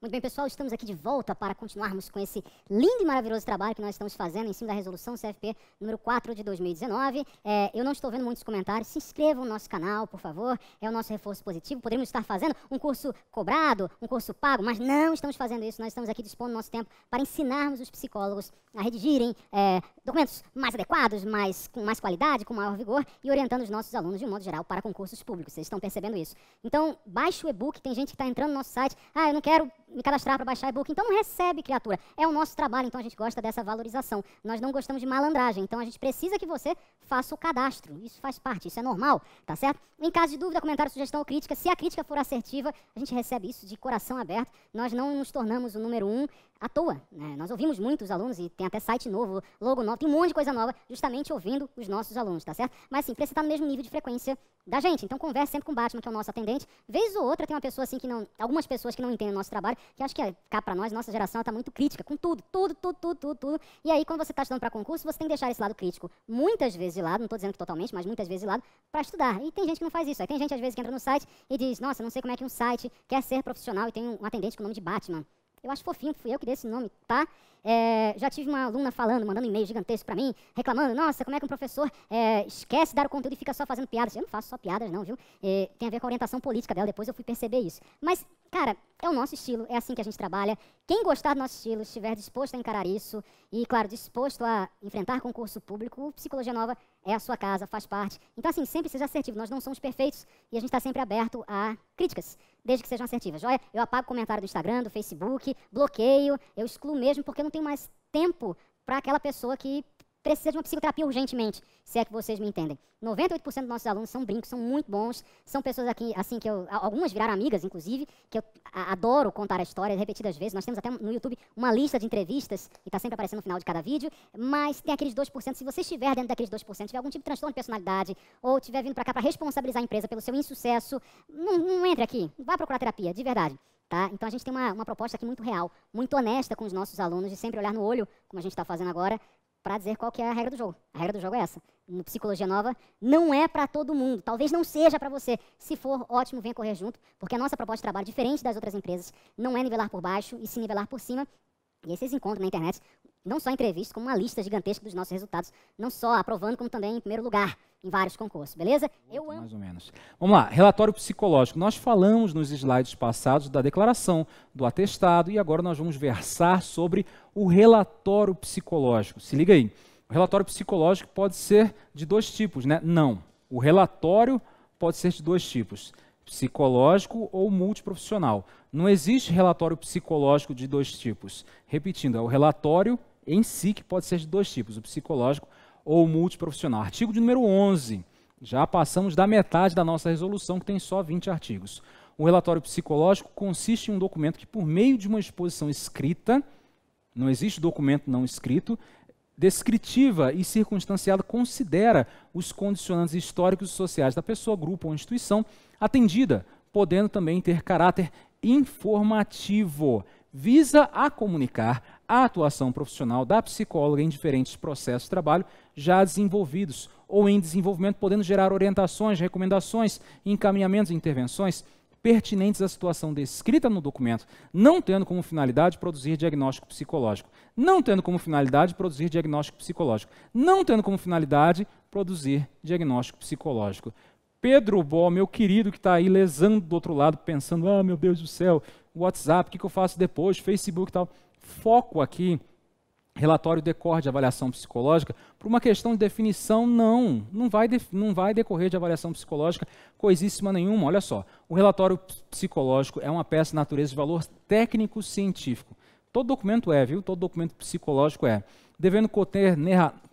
Muito bem, pessoal, estamos aqui de volta para continuarmos com esse lindo e maravilhoso trabalho que nós estamos fazendo em cima da resolução CFP número 4 de 2019. É, eu não estou vendo muitos comentários, se inscrevam no nosso canal, por favor, é o nosso reforço positivo. Poderíamos estar fazendo um curso cobrado, um curso pago, mas não estamos fazendo isso, nós estamos aqui dispondo nosso tempo para ensinarmos os psicólogos a redigirem é, documentos mais adequados, mais, com mais qualidade, com maior vigor e orientando os nossos alunos de um modo geral para concursos públicos. Vocês estão percebendo isso. Então, baixe o e-book, tem gente que está entrando no nosso site, ah, eu não quero me cadastrar para baixar e-book. Então não recebe, criatura. É o nosso trabalho, então a gente gosta dessa valorização. Nós não gostamos de malandragem, então a gente precisa que você faça o cadastro. Isso faz parte, isso é normal, tá certo? Em caso de dúvida, comentário, sugestão ou crítica, se a crítica for assertiva, a gente recebe isso de coração aberto. Nós não nos tornamos o número um, à toa. Né? Nós ouvimos muitos alunos e tem até site novo, logo novo, tem um monte de coisa nova, justamente ouvindo os nossos alunos, tá certo? Mas assim, precisa estar no mesmo nível de frequência da gente. Então converse sempre com o Batman, que é o nosso atendente. Vez ou outra tem uma pessoa assim que não, algumas pessoas que não entendem o nosso trabalho, que acho que é cá para nós, nossa geração está muito crítica com tudo, tudo, tudo, tudo, tudo, tudo. E aí quando você está estudando para concurso, você tem que deixar esse lado crítico muitas vezes de lado, não estou dizendo que totalmente, mas muitas vezes de lado para estudar. E tem gente que não faz isso. Aí tem gente às vezes que entra no site e diz: "Nossa, não sei como é que um site quer ser profissional e tem um atendente com o nome de Batman". Eu acho fofinho que fui eu que dei esse nome, tá? É, já tive uma aluna falando, mandando um e-mail gigantesco para mim, reclamando, nossa, como é que um professor é, esquece de dar o conteúdo e fica só fazendo piadas. Eu não faço só piadas, não, viu? É, tem a ver com a orientação política dela, depois eu fui perceber isso. Mas Cara, é o nosso estilo, é assim que a gente trabalha. Quem gostar do nosso estilo, estiver disposto a encarar isso e, claro, disposto a enfrentar concurso público, Psicologia Nova é a sua casa, faz parte. Então, assim, sempre seja assertivo. Nós não somos perfeitos e a gente está sempre aberto a críticas, desde que sejam assertivas. Olha, eu apago comentário do Instagram, do Facebook, bloqueio, eu excluo mesmo porque eu não tenho mais tempo para aquela pessoa que precisa de uma psicoterapia urgentemente, se é que vocês me entendem. 98% dos nossos alunos são brincos, são muito bons, são pessoas aqui, assim, que eu, algumas viraram amigas, inclusive, que eu adoro contar a história repetidas vezes. Nós temos até no YouTube uma lista de entrevistas, e está sempre aparecendo no final de cada vídeo, mas tem aqueles 2%, se você estiver dentro daqueles 2%, tiver algum tipo de transtorno de personalidade, ou estiver vindo para cá para responsabilizar a empresa pelo seu insucesso, não, não entre aqui, vá procurar terapia, de verdade. Tá? Então a gente tem uma, uma proposta aqui muito real, muito honesta com os nossos alunos, de sempre olhar no olho, como a gente está fazendo agora, para dizer qual que é a regra do jogo. A regra do jogo é essa. No Psicologia Nova, não é para todo mundo. Talvez não seja para você. Se for, ótimo, venha correr junto, porque a nossa proposta de trabalho, diferente das outras empresas, não é nivelar por baixo e se nivelar por cima. E aí vocês encontram na internet não só entrevistas, como uma lista gigantesca dos nossos resultados, não só aprovando, como também em primeiro lugar em vários concursos, beleza? Eu amo. Mais ou menos. Vamos lá, relatório psicológico. Nós falamos nos slides passados da declaração, do atestado e agora nós vamos versar sobre o relatório psicológico. Se liga aí. O relatório psicológico pode ser de dois tipos, né? Não. O relatório pode ser de dois tipos psicológico ou multiprofissional. Não existe relatório psicológico de dois tipos. Repetindo, é o relatório em si, que pode ser de dois tipos, o psicológico ou o multiprofissional. Artigo de número 11. Já passamos da metade da nossa resolução, que tem só 20 artigos. O relatório psicológico consiste em um documento que, por meio de uma exposição escrita, não existe documento não escrito, descritiva e circunstanciada considera os condicionantes históricos e sociais da pessoa, grupo ou instituição atendida, podendo também ter caráter informativo. Visa a comunicar a atuação profissional da psicóloga em diferentes processos de trabalho já desenvolvidos ou em desenvolvimento, podendo gerar orientações, recomendações, encaminhamentos e intervenções pertinentes à situação descrita no documento, não tendo como finalidade produzir diagnóstico psicológico, não tendo como finalidade produzir diagnóstico psicológico, não tendo como finalidade produzir diagnóstico psicológico. Pedro Bó, meu querido que está aí lesando do outro lado, pensando, ah, meu Deus do céu, WhatsApp, o que, que eu faço depois, Facebook e tal foco aqui, relatório decorre de avaliação psicológica, por uma questão de definição, não. Não vai, não vai decorrer de avaliação psicológica coisíssima nenhuma. Olha só, o relatório psicológico é uma peça de natureza de valor técnico-científico. Todo documento é, viu? Todo documento psicológico é devendo conter,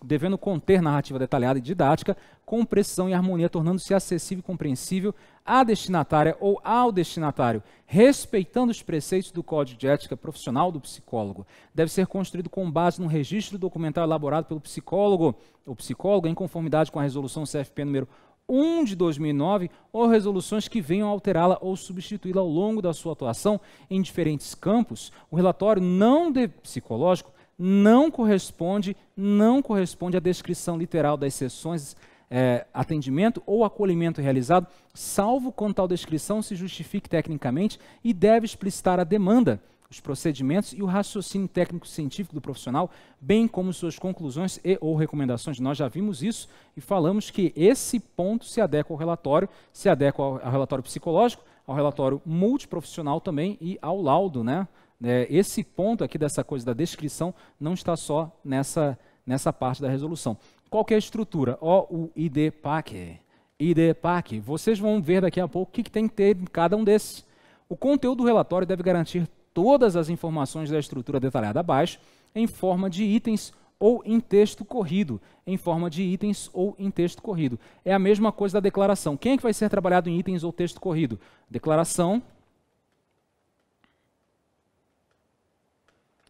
devendo conter narrativa detalhada e didática, com precisão e harmonia, tornando-se acessível e compreensível à destinatária ou ao destinatário, respeitando os preceitos do Código de Ética Profissional do Psicólogo. Deve ser construído com base no registro documental elaborado pelo psicólogo ou psicóloga em conformidade com a Resolução CFP número 1 de 2009 ou resoluções que venham alterá-la ou substituí-la ao longo da sua atuação em diferentes campos, o relatório não de, psicológico não corresponde, não corresponde à descrição literal das sessões é, atendimento ou acolhimento realizado, salvo quando tal descrição se justifique tecnicamente e deve explicitar a demanda, os procedimentos e o raciocínio técnico-científico do profissional, bem como suas conclusões e ou recomendações. Nós já vimos isso e falamos que esse ponto se adequa ao relatório, se adequa ao relatório psicológico, ao relatório multiprofissional também e ao laudo, né? É, esse ponto aqui dessa coisa da descrição não está só nessa, nessa parte da resolução. Qual que é a estrutura? O, U, ID, PAC. ID, PAC. Vocês vão ver daqui a pouco o que, que tem que ter em cada um desses. O conteúdo do relatório deve garantir todas as informações da estrutura detalhada abaixo em forma de itens ou em texto corrido, em forma de itens ou em texto corrido. É a mesma coisa da declaração. Quem é que vai ser trabalhado em itens ou texto corrido? Declaração,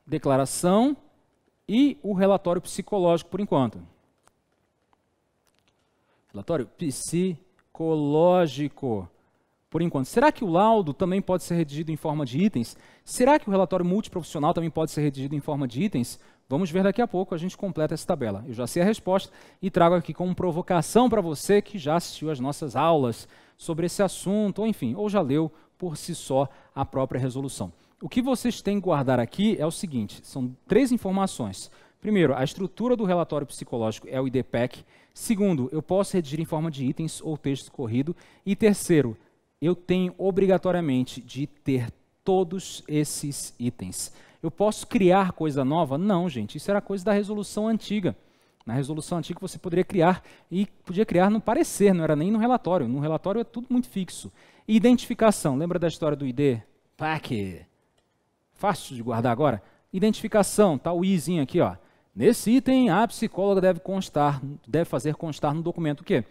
declaração e o relatório psicológico por enquanto. Relatório psicológico por enquanto. Será que o laudo também pode ser redigido em forma de itens? Será que o relatório multiprofissional também pode ser redigido em forma de itens? Vamos ver daqui a pouco, a gente completa essa tabela. Eu já sei a resposta e trago aqui como provocação para você que já assistiu às nossas aulas sobre esse assunto, ou enfim, ou já leu por si só a própria resolução. O que vocês têm que guardar aqui é o seguinte: são três informações. Primeiro, a estrutura do relatório psicológico é o IDPEC. Segundo, eu posso redigir em forma de itens ou texto corrido. E terceiro, eu tenho obrigatoriamente de ter todos esses itens. Eu posso criar coisa nova? Não, gente. Isso era coisa da resolução antiga. Na resolução antiga você poderia criar e podia criar no parecer, não era nem no relatório. No relatório é tudo muito fixo. Identificação, lembra da história do ID? Pack. Fácil de guardar agora. Identificação, tá o izinho aqui, ó. Nesse item, a psicóloga deve constar, deve fazer constar no documento o quê?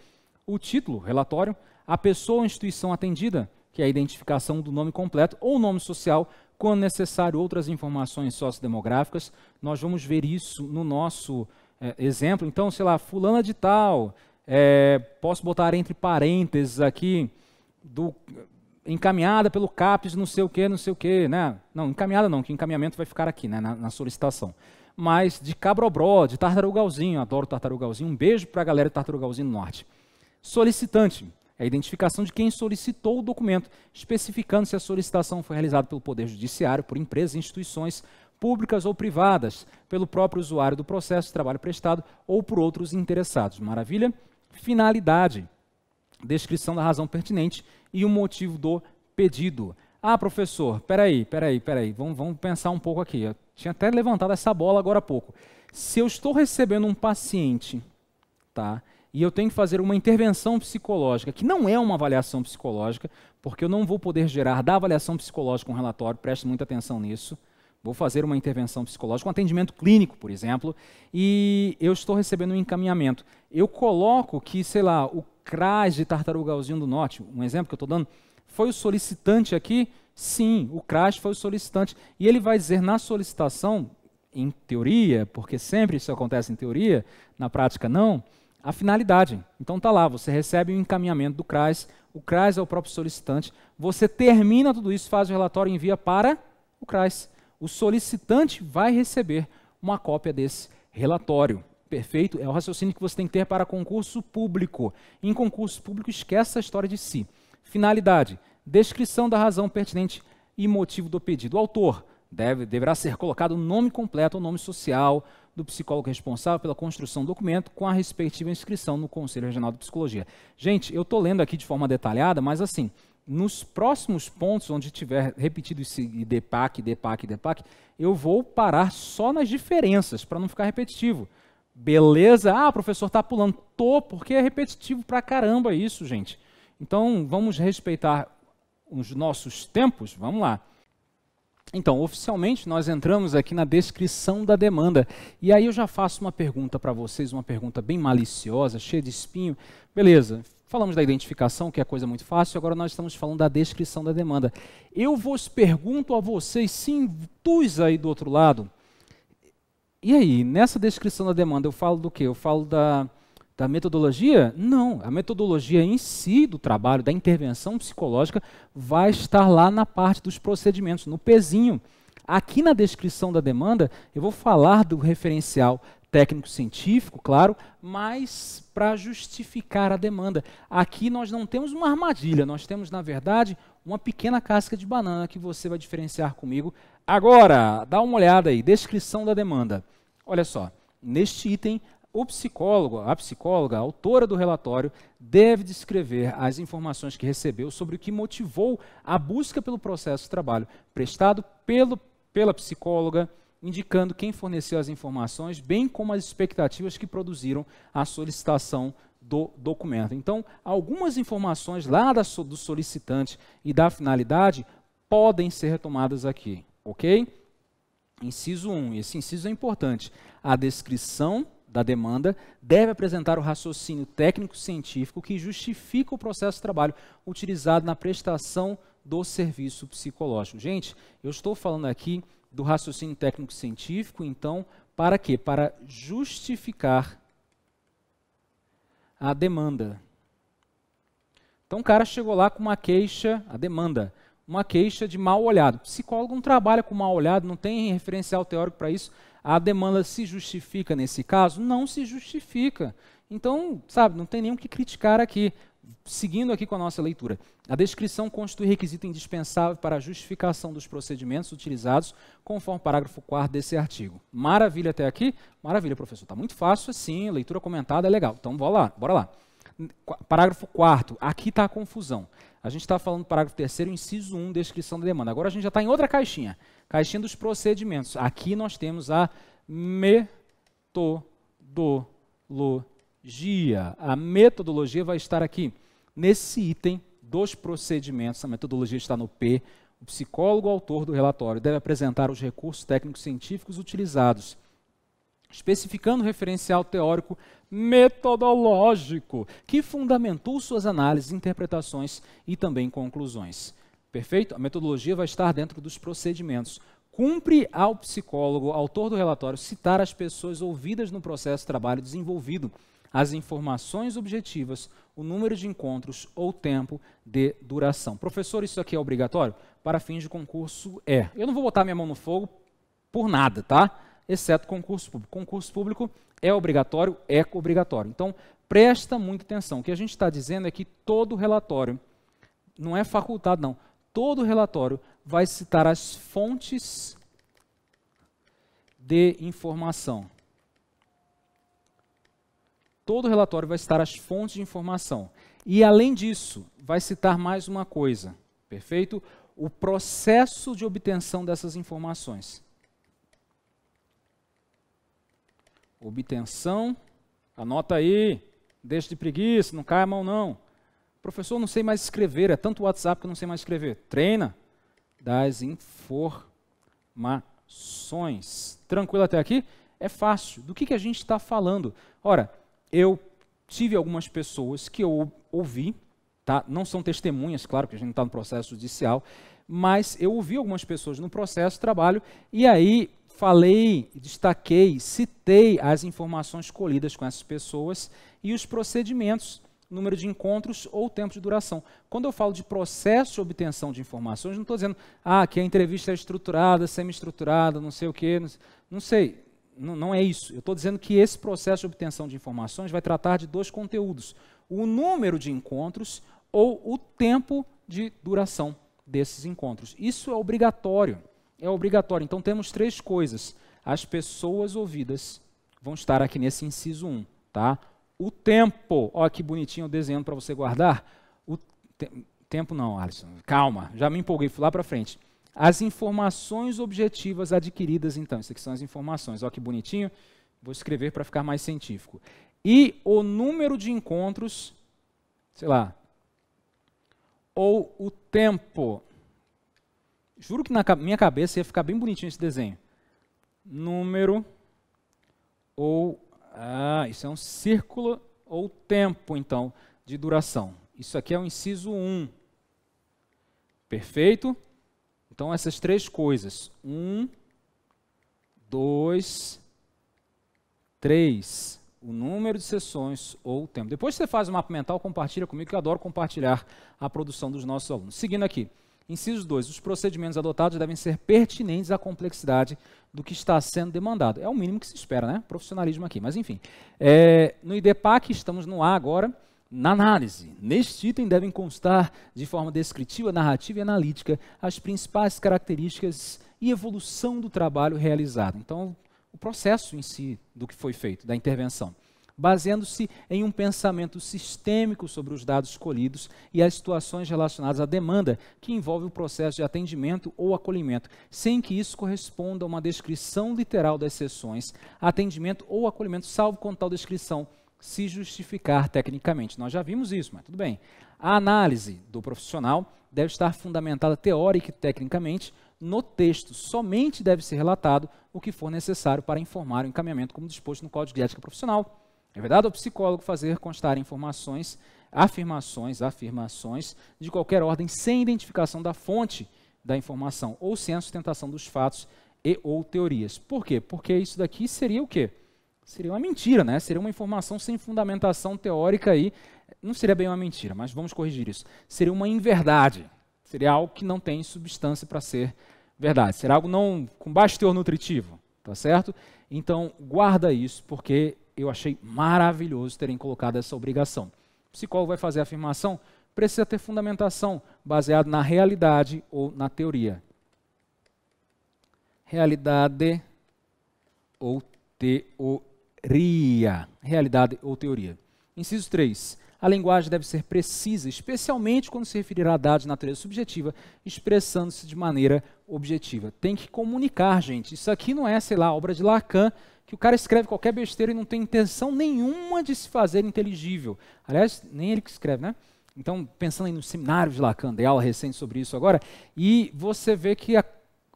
O título, relatório, a pessoa ou instituição atendida, que é a identificação do nome completo ou nome social, quando necessário, outras informações sociodemográficas. Nós vamos ver isso no nosso é, exemplo. Então, sei lá, fulana de tal, é, posso botar entre parênteses aqui, do, encaminhada pelo CAPES, não sei o que, não sei o que, né? Não, encaminhada não, que encaminhamento vai ficar aqui, né, na, na solicitação. Mas de cabrobró, de tartarugalzinho, adoro tartarugalzinho, um beijo para a galera de tartarugalzinho norte. Solicitante, é a identificação de quem solicitou o documento, especificando se a solicitação foi realizada pelo Poder Judiciário, por empresas e instituições públicas ou privadas, pelo próprio usuário do processo de trabalho prestado ou por outros interessados. Maravilha? Finalidade descrição da razão pertinente e o motivo do pedido. Ah, professor, peraí, peraí, peraí, vamos, vamos pensar um pouco aqui. Eu tinha até levantado essa bola agora há pouco. Se eu estou recebendo um paciente, tá, e eu tenho que fazer uma intervenção psicológica, que não é uma avaliação psicológica, porque eu não vou poder gerar da avaliação psicológica um relatório, preste muita atenção nisso. Vou fazer uma intervenção psicológica, um atendimento clínico, por exemplo, e eu estou recebendo um encaminhamento. Eu coloco que, sei lá, o CRAS de Tartarugalzinho do Norte, um exemplo que eu estou dando, foi o solicitante aqui? Sim, o CRAS foi o solicitante. E ele vai dizer na solicitação, em teoria, porque sempre isso acontece em teoria, na prática não, a finalidade. Então tá lá, você recebe o encaminhamento do CRAS, o CRAS é o próprio solicitante, você termina tudo isso, faz o relatório e envia para o CRAS. O solicitante vai receber uma cópia desse relatório perfeito é o raciocínio que você tem que ter para concurso público. Em concurso público, esquece a história de si. Finalidade: descrição da razão pertinente e motivo do pedido. O autor deve, deverá ser colocado o nome completo ou nome social do psicólogo responsável pela construção do documento com a respectiva inscrição no Conselho Regional de Psicologia. Gente, eu estou lendo aqui de forma detalhada, mas assim, nos próximos pontos onde tiver repetido esse DEPAC, DEPAC, DEPAC, eu vou parar só nas diferenças para não ficar repetitivo. Beleza? Ah, professor tá pulando. Tô, porque é repetitivo pra caramba isso, gente. Então, vamos respeitar os nossos tempos? Vamos lá. Então, oficialmente, nós entramos aqui na descrição da demanda. E aí eu já faço uma pergunta para vocês, uma pergunta bem maliciosa, cheia de espinho. Beleza, falamos da identificação, que é coisa muito fácil, agora nós estamos falando da descrição da demanda. Eu vos pergunto a vocês, sim, tus aí do outro lado, e aí, nessa descrição da demanda, eu falo do quê? Eu falo da, da metodologia? Não. A metodologia em si do trabalho, da intervenção psicológica, vai estar lá na parte dos procedimentos, no pezinho. Aqui na descrição da demanda, eu vou falar do referencial técnico-científico, claro, mas para justificar a demanda. Aqui nós não temos uma armadilha, nós temos, na verdade, uma pequena casca de banana que você vai diferenciar comigo agora. Dá uma olhada aí, descrição da demanda. Olha só, neste item, o psicólogo, a psicóloga, a autora do relatório, deve descrever as informações que recebeu sobre o que motivou a busca pelo processo de trabalho prestado pelo, pela psicóloga, indicando quem forneceu as informações, bem como as expectativas que produziram a solicitação do documento. Então, algumas informações lá da, do solicitante e da finalidade podem ser retomadas aqui, ok? Inciso 1, esse inciso é importante. A descrição da demanda deve apresentar o raciocínio técnico-científico que justifica o processo de trabalho utilizado na prestação do serviço psicológico. Gente, eu estou falando aqui do raciocínio técnico-científico, então, para quê? Para justificar a demanda. Então, o cara chegou lá com uma queixa, a demanda uma queixa de mal olhado. psicólogo não trabalha com mal olhado, não tem referencial teórico para isso. A demanda se justifica nesse caso? Não se justifica. Então, sabe, não tem nenhum que criticar aqui. Seguindo aqui com a nossa leitura, a descrição constitui requisito indispensável para a justificação dos procedimentos utilizados, conforme o parágrafo 4 desse artigo. Maravilha até aqui? Maravilha, professor. Está muito fácil assim, leitura comentada é legal. Então, bora lá. Bora lá. Parágrafo 4 aqui está a confusão. A gente está falando do parágrafo 3 inciso 1, descrição da demanda. Agora a gente já está em outra caixinha, caixinha dos procedimentos. Aqui nós temos a metodologia. A metodologia vai estar aqui nesse item dos procedimentos. A metodologia está no P. O psicólogo autor do relatório deve apresentar os recursos técnicos científicos utilizados especificando o referencial teórico metodológico que fundamentou suas análises, interpretações e também conclusões. Perfeito? A metodologia vai estar dentro dos procedimentos. Cumpre ao psicólogo, autor do relatório, citar as pessoas ouvidas no processo de trabalho desenvolvido, as informações objetivas, o número de encontros ou tempo de duração. Professor, isso aqui é obrigatório? Para fins de concurso é. Eu não vou botar minha mão no fogo por nada, tá? exceto concurso público. Concurso público é obrigatório, é obrigatório. Então, presta muita atenção. O que a gente está dizendo é que todo relatório, não é facultado, não, todo relatório vai citar as fontes de informação. Todo relatório vai citar as fontes de informação. E, além disso, vai citar mais uma coisa, perfeito? O processo de obtenção dessas informações. Obtenção, anota aí, deixa de preguiça, não cai a mão não. Professor, não sei mais escrever, é tanto WhatsApp que eu não sei mais escrever. Treina das informações. Tranquilo até aqui? É fácil. Do que, que a gente está falando? Ora, eu tive algumas pessoas que eu ouvi, tá? não são testemunhas, claro, porque a gente está no processo judicial, mas eu ouvi algumas pessoas no processo, trabalho, e aí falei, destaquei, citei as informações colhidas com essas pessoas e os procedimentos, número de encontros ou tempo de duração. Quando eu falo de processo de obtenção de informações, não estou dizendo, ah, que a entrevista é estruturada, semi-estruturada, não sei o quê, não sei. Não, não é isso. Eu estou dizendo que esse processo de obtenção de informações vai tratar de dois conteúdos: o número de encontros ou o tempo de duração desses encontros. Isso é obrigatório é obrigatório. Então temos três coisas. As pessoas ouvidas vão estar aqui nesse inciso 1, tá? O tempo, ó que bonitinho o desenho para você guardar. O te tempo não, Alisson. Calma, já me empolguei, fui lá para frente. As informações objetivas adquiridas, então, isso aqui são as informações, ó que bonitinho. Vou escrever para ficar mais científico. E o número de encontros, sei lá, ou o tempo Juro que na minha cabeça ia ficar bem bonitinho esse desenho. Número ou. Ah, isso é um círculo ou tempo, então, de duração. Isso aqui é o inciso 1. Perfeito? Então, essas três coisas. 1, 2, 3. O número de sessões ou tempo. Depois você faz o mapa mental, compartilha comigo, que eu adoro compartilhar a produção dos nossos alunos. Seguindo aqui. Inciso 2. Os procedimentos adotados devem ser pertinentes à complexidade do que está sendo demandado. É o mínimo que se espera, né? Profissionalismo aqui. Mas, enfim. É, no IDEPAC, estamos no A agora, na análise. Neste item devem constar, de forma descritiva, narrativa e analítica, as principais características e evolução do trabalho realizado. Então, o processo em si do que foi feito, da intervenção baseando-se em um pensamento sistêmico sobre os dados escolhidos e as situações relacionadas à demanda que envolve o processo de atendimento ou acolhimento, sem que isso corresponda a uma descrição literal das sessões, atendimento ou acolhimento, salvo com tal descrição se justificar tecnicamente. Nós já vimos isso, mas tudo bem. A análise do profissional deve estar fundamentada teórica e tecnicamente no texto. Somente deve ser relatado o que for necessário para informar o encaminhamento, como disposto no Código de Ética Profissional. É verdade ao psicólogo fazer constar informações, afirmações, afirmações de qualquer ordem sem identificação da fonte da informação ou sem a sustentação dos fatos e ou teorias. Por quê? Porque isso daqui seria o quê? Seria uma mentira, né? Seria uma informação sem fundamentação teórica aí. Não seria bem uma mentira, mas vamos corrigir isso. Seria uma inverdade. Seria algo que não tem substância para ser verdade. Será algo não com baixo teor nutritivo, tá certo? Então, guarda isso, porque eu achei maravilhoso terem colocado essa obrigação. O psicólogo vai fazer a afirmação, precisa ter fundamentação baseado na realidade ou na teoria. Realidade ou teoria. Realidade ou teoria. Inciso 3. A linguagem deve ser precisa, especialmente quando se referirá a dados de natureza subjetiva, expressando-se de maneira objetiva. Tem que comunicar, gente. Isso aqui não é, sei lá, obra de Lacan que o cara escreve qualquer besteira e não tem intenção nenhuma de se fazer inteligível. Aliás, nem ele que escreve, né? Então, pensando aí no seminário de Lacan, de aula recente sobre isso agora, e você vê que a,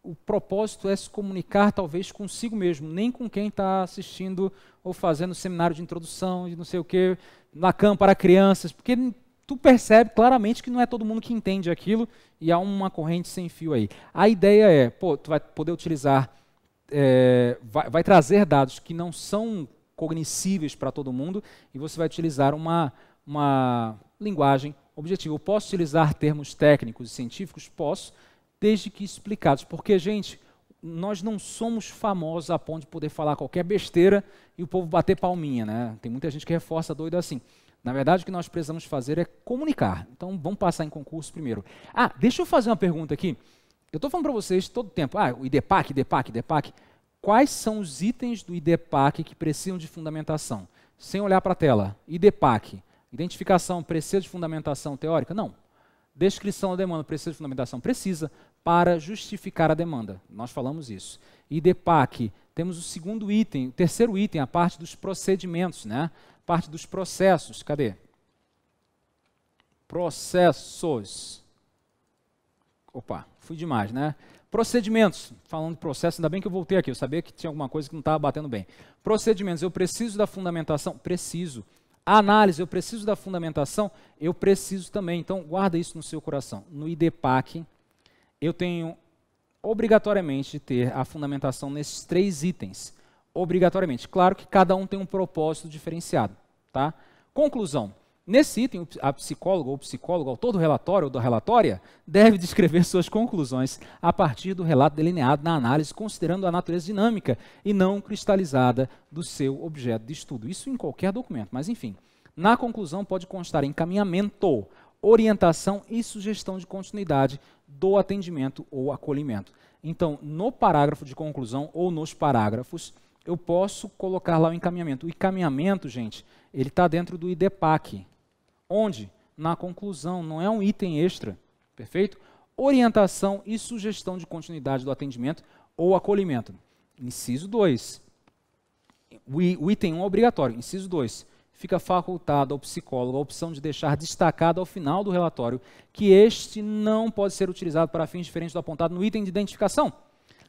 o propósito é se comunicar talvez consigo mesmo, nem com quem está assistindo ou fazendo seminário de introdução, de não sei o quê, Lacan para crianças, porque tu percebe claramente que não é todo mundo que entende aquilo e há uma corrente sem fio aí. A ideia é, pô, tu vai poder utilizar é, vai, vai, trazer dados que não são cognoscíveis para todo mundo e você vai utilizar uma, uma linguagem objetiva. Eu posso utilizar termos técnicos e científicos? Posso, desde que explicados. Porque, gente, nós não somos famosos a ponto de poder falar qualquer besteira e o povo bater palminha. Né? Tem muita gente que reforça doido assim. Na verdade, o que nós precisamos fazer é comunicar. Então, vamos passar em concurso primeiro. Ah, deixa eu fazer uma pergunta aqui. Eu estou falando para vocês todo tempo, ah, o IDEPAC, IDEPAC, IDEPAC. Quais são os itens do IDEPAC que precisam de fundamentação? Sem olhar para a tela. IDEPAC. Identificação precisa de fundamentação teórica? Não. Descrição da demanda precisa de fundamentação? Precisa, para justificar a demanda. Nós falamos isso. IDEPAC, temos o segundo item, o terceiro item, a parte dos procedimentos, né? Parte dos processos. Cadê? Processos. Opa fui demais, né? Procedimentos, falando de processo, ainda bem que eu voltei aqui, eu sabia que tinha alguma coisa que não estava batendo bem. Procedimentos, eu preciso da fundamentação? Preciso. análise, eu preciso da fundamentação? Eu preciso também. Então, guarda isso no seu coração. No IDPAC, eu tenho obrigatoriamente de ter a fundamentação nesses três itens. Obrigatoriamente. Claro que cada um tem um propósito diferenciado. Tá? Conclusão. Nesse item, a psicóloga ou psicólogo, autor do relatório ou da relatória, deve descrever suas conclusões a partir do relato delineado na análise, considerando a natureza dinâmica e não cristalizada do seu objeto de estudo. Isso em qualquer documento, mas enfim. Na conclusão, pode constar encaminhamento, orientação e sugestão de continuidade do atendimento ou acolhimento. Então, no parágrafo de conclusão ou nos parágrafos, eu posso colocar lá o encaminhamento. O encaminhamento, gente, ele está dentro do IDEPAC, Onde? Na conclusão, não é um item extra. Perfeito? Orientação e sugestão de continuidade do atendimento ou acolhimento. Inciso 2. O item 1 um é obrigatório. Inciso 2. Fica facultada ao psicólogo a opção de deixar destacado ao final do relatório que este não pode ser utilizado para fins diferentes do apontado no item de identificação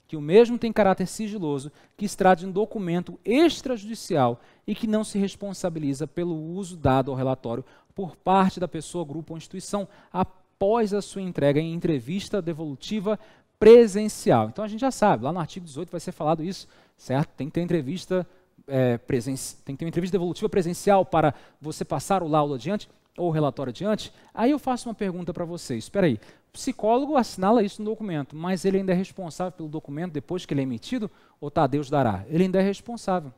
que o mesmo tem caráter sigiloso, que se trata de um documento extrajudicial e que não se responsabiliza pelo uso dado ao relatório por parte da pessoa, grupo ou instituição após a sua entrega em entrevista devolutiva presencial. Então a gente já sabe, lá no artigo 18 vai ser falado isso, certo? Tem que ter entrevista é, presen... tem que ter uma entrevista devolutiva presencial para você passar o laudo adiante ou o relatório adiante. Aí eu faço uma pergunta para vocês. Espera aí, o psicólogo assinala isso no documento, mas ele ainda é responsável pelo documento depois que ele é emitido? Ou tá, Deus dará? Ele ainda é responsável.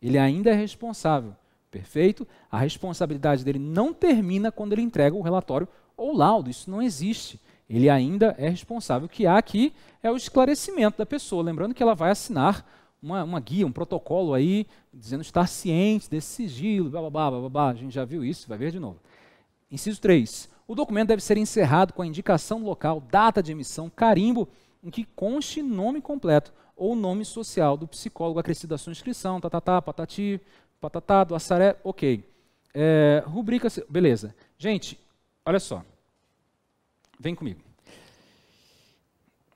Ele ainda é responsável. Perfeito? A responsabilidade dele não termina quando ele entrega o relatório ou laudo. Isso não existe. Ele ainda é responsável. O que há aqui é o esclarecimento da pessoa. Lembrando que ela vai assinar uma, uma, guia, um protocolo aí, dizendo estar ciente desse sigilo, blá, blá, blá, blá, blá. A gente já viu isso, vai ver de novo. Inciso 3. O documento deve ser encerrado com a indicação local, data de emissão, carimbo, em que conste nome completo ou nome social do psicólogo acrescido à sua inscrição, tatatá, tá, tá, patati, patatá, do assaré, ok. É, rubrica, beleza. Gente, olha só. Vem comigo.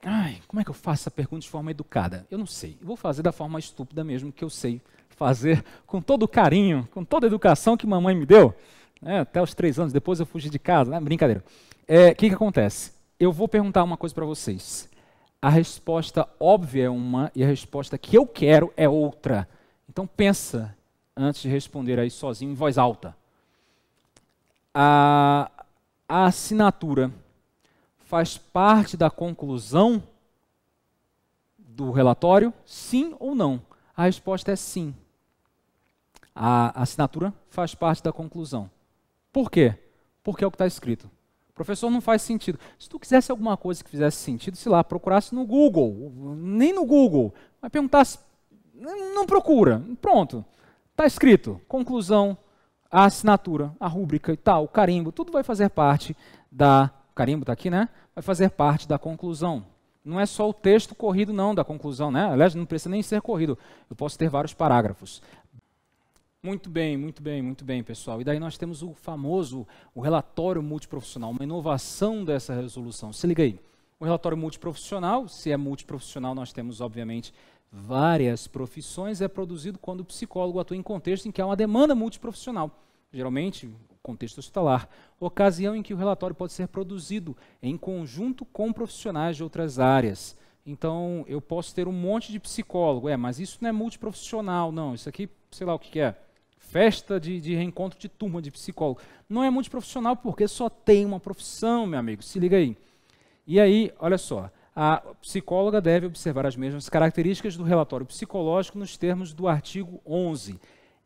Ai, como é que eu faço essa pergunta de forma educada? Eu não sei. Eu vou fazer da forma estúpida mesmo que eu sei fazer, com todo o carinho, com toda a educação que mamãe me deu, né, até os três anos. Depois eu fugi de casa, né, brincadeira. É, o é, que, que acontece? Eu vou perguntar uma coisa para vocês. A resposta óbvia é uma e a resposta que eu quero é outra. Então pensa antes de responder aí sozinho em voz alta. A, a assinatura faz parte da conclusão do relatório? Sim ou não? A resposta é sim. A assinatura faz parte da conclusão. Por quê? Porque é o que está escrito. Professor, não faz sentido. Se tu quisesse alguma coisa que fizesse sentido, sei lá, procurasse no Google, nem no Google, mas perguntasse, não procura, pronto. Está escrito, conclusão, a assinatura, a rúbrica e tal, o carimbo, tudo vai fazer parte da. O carimbo está aqui, né? Vai fazer parte da conclusão. Não é só o texto corrido, não, da conclusão, né? Aliás, não precisa nem ser corrido. Eu posso ter vários parágrafos. Muito bem, muito bem, muito bem, pessoal. E daí nós temos o famoso, o relatório multiprofissional, uma inovação dessa resolução. Se liga aí. O relatório multiprofissional, se é multiprofissional, nós temos, obviamente, várias profissões é produzido quando o psicólogo atua em contexto em que há uma demanda multiprofissional, geralmente contexto hospitalar, ocasião em que o relatório pode ser produzido em conjunto com profissionais de outras áreas. Então, eu posso ter um monte de psicólogo, é, mas isso não é multiprofissional, não. Isso aqui, sei lá o que, que é, festa de, de reencontro de turma de psicólogo. Não é multiprofissional porque só tem uma profissão, meu amigo, se liga aí. E aí, olha só, a psicóloga deve observar as mesmas características do relatório psicológico nos termos do artigo 11.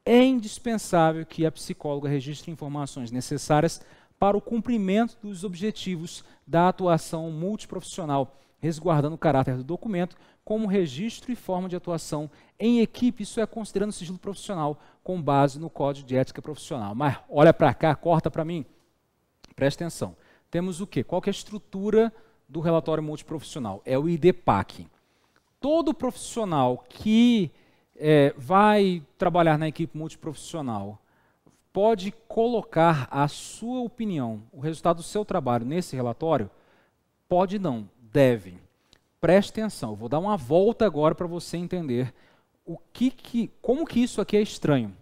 É indispensável que a psicóloga registre informações necessárias para o cumprimento dos objetivos da atuação multiprofissional, resguardando o caráter do documento como registro e forma de atuação em equipe, isso é considerando sigilo profissional com base no Código de Ética Profissional. Mas olha para cá, corta para mim. Presta atenção. Temos o quê? Qual que é a estrutura do relatório multiprofissional, é o IDPAC. Todo profissional que é, vai trabalhar na equipe multiprofissional pode colocar a sua opinião, o resultado do seu trabalho nesse relatório? Pode não, deve. Preste atenção, eu vou dar uma volta agora para você entender o que, que como que isso aqui é estranho.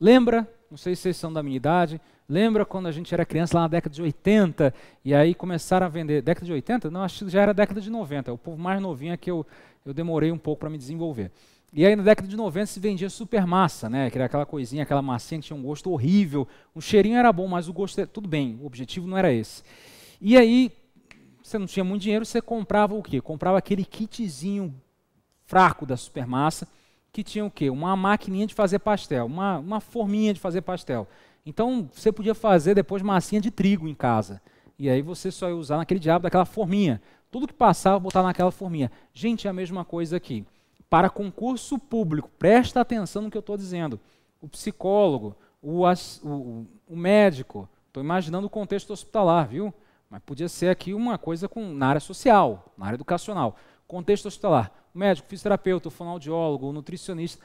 Lembra, não sei se vocês são da minha idade, Lembra quando a gente era criança lá na década de 80 e aí começaram a vender. Década de 80? Não, acho que já era década de 90. O povo mais novinho é que eu, eu demorei um pouco para me desenvolver. E aí na década de 90 se vendia supermassa, né? Que era aquela coisinha, aquela massinha que tinha um gosto horrível. O cheirinho era bom, mas o gosto era... É, tudo bem, o objetivo não era esse. E aí você não tinha muito dinheiro, você comprava o quê? Comprava aquele kitzinho fraco da supermassa, que tinha o quê? Uma maquininha de fazer pastel, uma, uma forminha de fazer pastel. Então você podia fazer depois massinha de trigo em casa. E aí você só ia usar naquele diabo daquela forminha. Tudo que passava, botar naquela forminha. Gente, é a mesma coisa aqui. Para concurso público, presta atenção no que eu estou dizendo. O psicólogo, o, o, o médico, estou imaginando o contexto hospitalar, viu? Mas podia ser aqui uma coisa com, na área social, na área educacional. Contexto hospitalar. O médico, o fisioterapeuta, o fonoaudiólogo, o nutricionista,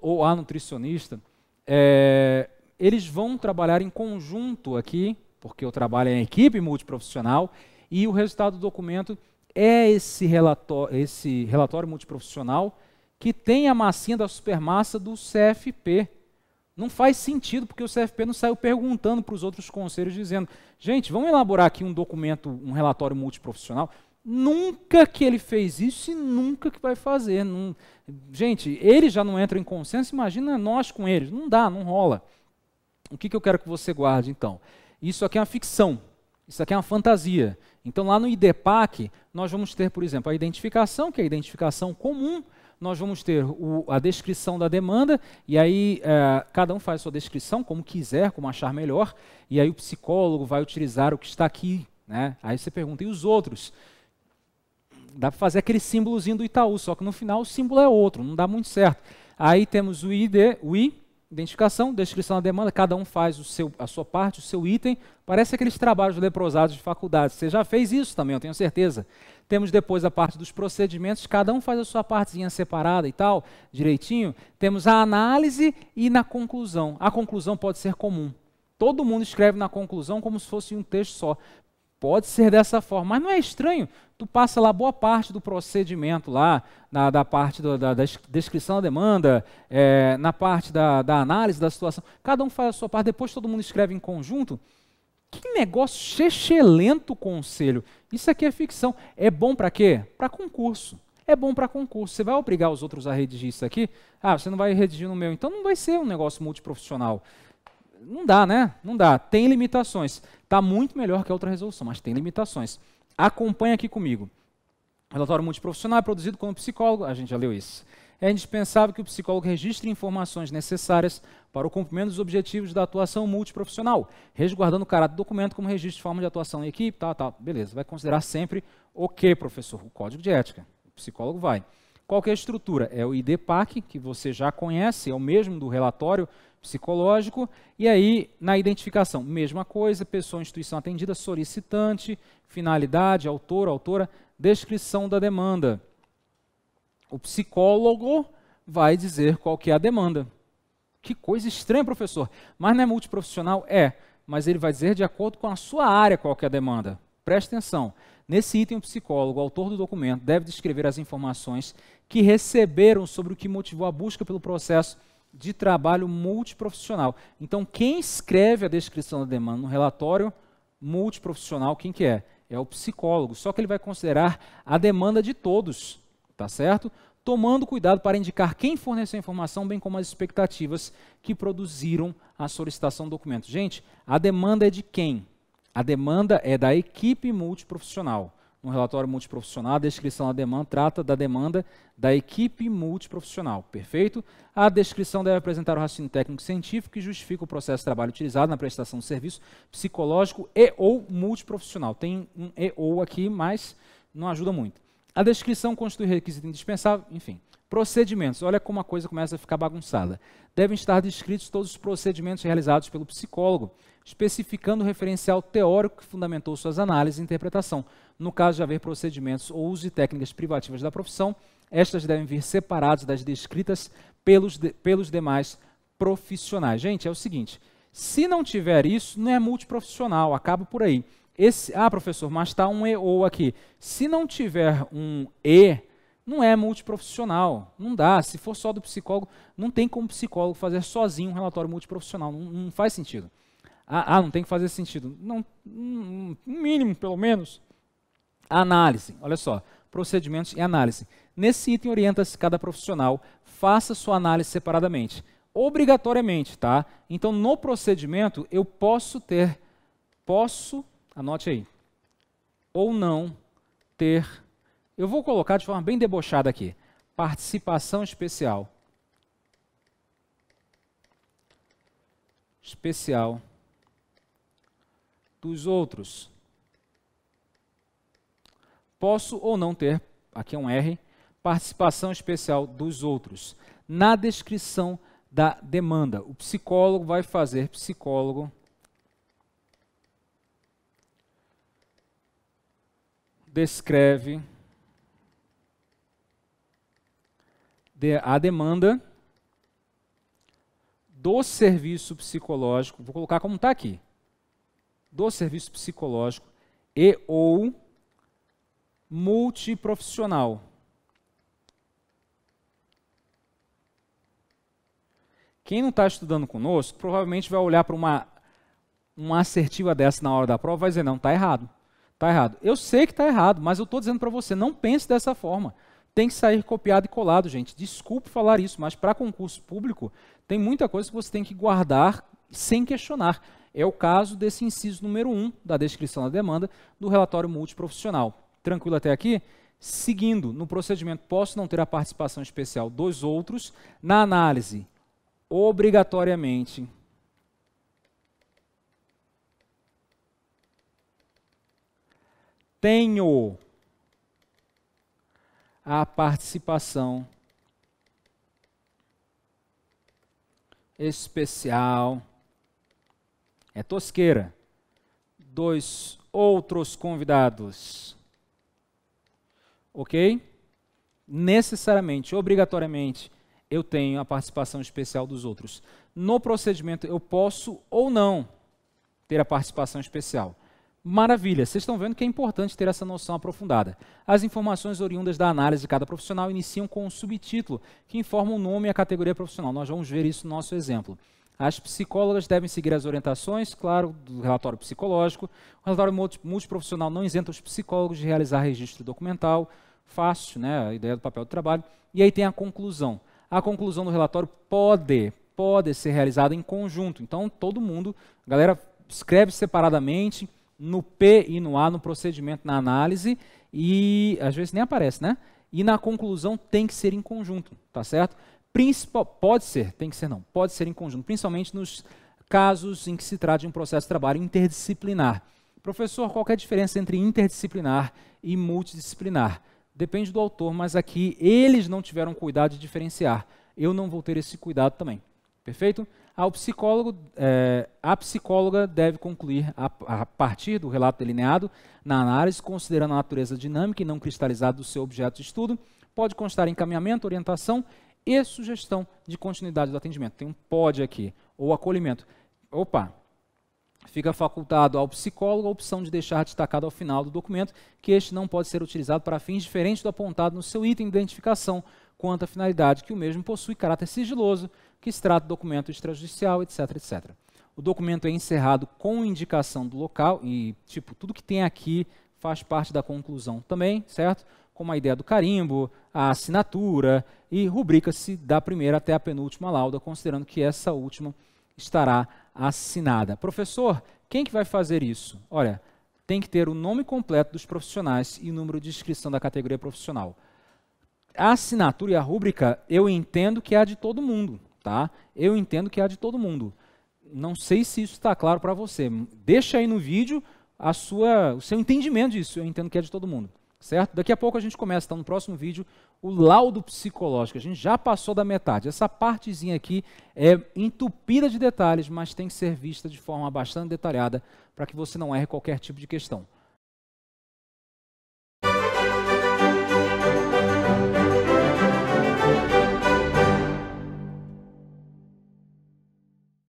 ou a nutricionista, é, eles vão trabalhar em conjunto aqui, porque o trabalho é em equipe multiprofissional, e o resultado do documento é esse relatório, esse relatório multiprofissional que tem a massinha da supermassa do CFP. Não faz sentido, porque o CFP não saiu perguntando para os outros conselhos, dizendo: gente, vamos elaborar aqui um documento, um relatório multiprofissional. Nunca que ele fez isso e nunca que vai fazer. Não... Gente, ele já não entra em consenso, imagina nós com eles. Não dá, não rola. O que, que eu quero que você guarde, então? Isso aqui é uma ficção, isso aqui é uma fantasia. Então, lá no IDEPAC, nós vamos ter, por exemplo, a identificação, que é a identificação comum, nós vamos ter o, a descrição da demanda, e aí é, cada um faz sua descrição, como quiser, como achar melhor, e aí o psicólogo vai utilizar o que está aqui. Né? Aí você pergunta, e os outros? Dá para fazer aquele símbolozinho do Itaú, só que no final o símbolo é outro, não dá muito certo. Aí temos o ID, o I, identificação, descrição da demanda, cada um faz o seu, a sua parte, o seu item. Parece aqueles trabalhos leprosados de faculdade. Você já fez isso também, eu tenho certeza. Temos depois a parte dos procedimentos, cada um faz a sua partezinha separada e tal, direitinho. Temos a análise e na conclusão. A conclusão pode ser comum. Todo mundo escreve na conclusão como se fosse um texto só. Pode ser dessa forma, mas não é estranho. Tu passa lá boa parte do procedimento lá, na, da parte do, da, da, descrição da demanda, é, na parte da, da, análise da situação. Cada um faz a sua parte, depois todo mundo escreve em conjunto. Que negócio chechelento conselho. Isso aqui é ficção. É bom para quê? Para concurso. É bom para concurso. Você vai obrigar os outros a redigir isso aqui? Ah, você não vai redigir no meu, então não vai ser um negócio multiprofissional. Não dá, né? Não dá. Tem limitações. Está muito melhor que a outra resolução, mas tem limitações. Acompanhe aqui comigo. Relatório multiprofissional é produzido como psicólogo, a gente já leu isso. É indispensável que o psicólogo registre informações necessárias para o cumprimento dos objetivos da atuação multiprofissional, resguardando o caráter do documento como registro de forma de atuação em equipe, tá, tá, beleza. Vai considerar sempre o que, professor? O código de ética. O psicólogo vai. Qual que é a estrutura? É o IDPAC, que você já conhece, é o mesmo do relatório psicológico. E aí, na identificação, mesma coisa, pessoa, instituição atendida, solicitante, finalidade, autor, autora, descrição da demanda. O psicólogo vai dizer qual que é a demanda. Que coisa estranha, professor. Mas não é multiprofissional? É. Mas ele vai dizer de acordo com a sua área qual que é a demanda. Preste atenção. Nesse item, o psicólogo, autor do documento, deve descrever as informações que receberam sobre o que motivou a busca pelo processo de trabalho multiprofissional. Então, quem escreve a descrição da demanda no relatório multiprofissional, quem que é? É o psicólogo, só que ele vai considerar a demanda de todos, tá certo? Tomando cuidado para indicar quem forneceu a informação, bem como as expectativas que produziram a solicitação do documento. Gente, a demanda é de quem? A demanda é da equipe multiprofissional no relatório multiprofissional, a descrição da demanda trata da demanda da equipe multiprofissional, perfeito? A descrição deve apresentar o raciocínio técnico científico que justifica o processo de trabalho utilizado na prestação de serviço psicológico e ou multiprofissional. Tem um e ou aqui, mas não ajuda muito. A descrição constitui requisito indispensável, enfim. Procedimentos. Olha como a coisa começa a ficar bagunçada. Devem estar descritos todos os procedimentos realizados pelo psicólogo especificando o referencial teórico que fundamentou suas análises e interpretação. No caso de haver procedimentos ou uso de técnicas privativas da profissão, estas devem vir separadas das descritas pelos, de, pelos demais profissionais. Gente, é o seguinte, se não tiver isso, não é multiprofissional, acaba por aí. Esse, ah, professor, mas está um E ou aqui. Se não tiver um E, não é multiprofissional. Não dá. Se for só do psicólogo, não tem como o psicólogo fazer sozinho um relatório multiprofissional. Não, não faz sentido. Ah, ah, não tem que fazer sentido. Não, um mínimo, pelo menos. Análise. Olha só, procedimentos e análise. Nesse item orienta-se cada profissional, faça sua análise separadamente, obrigatoriamente, tá? Então no procedimento eu posso ter posso, anote aí, ou não ter. Eu vou colocar de forma bem debochada aqui. Participação especial. Especial dos outros. Posso ou não ter, aqui é um R, participação especial dos outros. Na descrição da demanda, o psicólogo vai fazer psicólogo descreve a demanda do serviço psicológico, vou colocar como está aqui, do serviço psicológico e ou multiprofissional. Quem não está estudando conosco, provavelmente vai olhar para uma, uma assertiva dessa na hora da prova e vai dizer, não, está errado. Está errado. Eu sei que está errado, mas eu estou dizendo para você, não pense dessa forma. Tem que sair copiado e colado, gente. Desculpe falar isso, mas para concurso público, tem muita coisa que você tem que guardar sem questionar é o caso desse inciso número 1 da descrição da demanda do relatório multiprofissional. Tranquilo até aqui? Seguindo, no procedimento posso não ter a participação especial dos outros, na análise, obrigatoriamente, tenho a participação especial é tosqueira. Dois outros convidados. Ok? Necessariamente, obrigatoriamente, eu tenho a participação especial dos outros. No procedimento, eu posso ou não ter a participação especial. Maravilha, vocês estão vendo que é importante ter essa noção aprofundada. As informações oriundas da análise de cada profissional iniciam com um subtítulo que informa o nome e a categoria profissional. Nós vamos ver isso no nosso exemplo. As psicólogas devem seguir as orientações, claro, do relatório psicológico. O relatório multiprofissional não isenta os psicólogos de realizar registro documental, fácil, né, a ideia do papel do trabalho. E aí tem a conclusão. A conclusão do relatório pode, pode ser realizada em conjunto. Então, todo mundo, a galera escreve separadamente no P e no A, no procedimento, na análise, e às vezes nem aparece, né? E na conclusão tem que ser em conjunto, tá certo? principal, pode ser, tem que ser não, pode ser em conjunto, principalmente nos casos em que se trata de um processo de trabalho interdisciplinar. Professor, qual é a diferença entre interdisciplinar e multidisciplinar? Depende do autor, mas aqui eles não tiveram cuidado de diferenciar. Eu não vou ter esse cuidado também. Perfeito? Ao psicólogo, é, a psicóloga deve concluir, a, a, partir do relato delineado, na análise, considerando a natureza dinâmica e não cristalizada do seu objeto de estudo, pode constar encaminhamento, orientação e sugestão de continuidade do atendimento. Tem um pode aqui, ou acolhimento. Opa! Fica facultado ao psicólogo a opção de deixar destacado ao final do documento que este não pode ser utilizado para fins diferentes do apontado no seu item de identificação, quanto à finalidade que o mesmo possui caráter sigiloso, que se trata de documento extrajudicial, etc, etc. O documento é encerrado com indicação do local e, tipo, tudo que tem aqui faz parte da conclusão também, certo? como a ideia do carimbo, a assinatura e rubrica-se da primeira até a penúltima lauda, considerando que essa última estará assinada. Professor, quem que vai fazer isso? Olha, tem que ter o nome completo dos profissionais e o número de inscrição da categoria profissional. A assinatura e a rúbrica, eu entendo que é a de todo mundo, tá? Eu entendo que é a de todo mundo. Não sei se isso está claro para você. Deixa aí no vídeo a sua, o seu entendimento disso. Eu entendo que é de todo mundo certo? Daqui a pouco a gente começa, então, no próximo vídeo, o laudo psicológico. A gente já passou da metade. Essa partezinha aqui é entupida de detalhes, mas tem que ser vista de forma bastante detalhada para que você não erre qualquer tipo de questão.